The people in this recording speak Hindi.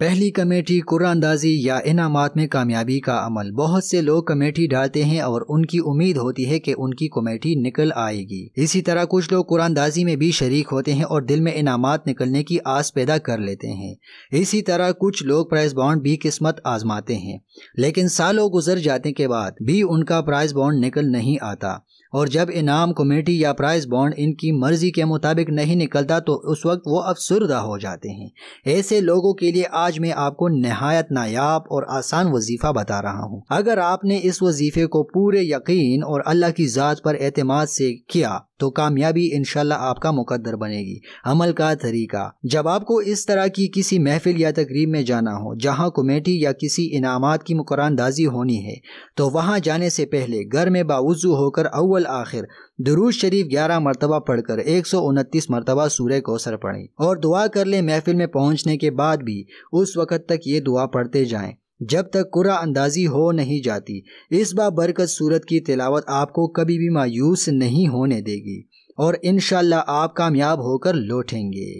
पहली कमेटी कुरानंदाजी या इनामात में कामयाबी का अमल बहुत से लोग कमेटी डालते हैं और उनकी उम्मीद होती है कि उनकी कमेटी निकल आएगी इसी तरह कुछ लोग कुरानंदाजी में भी शरीक होते हैं और दिल में इनामात निकलने की आस पैदा कर लेते हैं इसी तरह कुछ लोग प्राइस बॉन्ड भी किस्मत आजमाते हैं लेकिन सालों गुजर जाने के बाद भी उनका प्राइस बॉन्ड निकल नहीं आता और जब इनाम कमेटी या प्राइस बॉन्ड इनकी मर्जी के मुताबिक नहीं निकलता तो उस वक्त वो अफसरदा हो जाते हैं ऐसे लोगों के लिए आज मैं आपको नहायत नायाब और आसान वजीफ़ा बता रहा हूँ अगर आपने इस वजीफ़े को पूरे यकीन और अल्लाह की ज़ात पर एतमाद से किया तो कामयाबी इनशाला आपका मुकद्दर बनेगी अमल का तरीका जब आपको इस तरह की किसी महफिल या तकरीब में जाना हो जहाँ कमेटी या किसी इनामात की मुकरानंदाजी होनी है तो वहाँ जाने से पहले घर में बावजू होकर अव्वल आखिर दरूज शरीफ ग्यारह मरतबा पढ़कर एक सौ उनतीस मरतबा सूर्य कोसर पढ़ें और दुआ कर ले महफिल में पहुँचने के बाद भी उस वक़्त तक ये दुआ पढ़ते जाएँ जब तक कुरा अंदाजी हो नहीं जाती इस बार बरकत सूरत की तिलावत आपको कभी भी मायूस नहीं होने देगी और इन आप कामयाब होकर लौटेंगे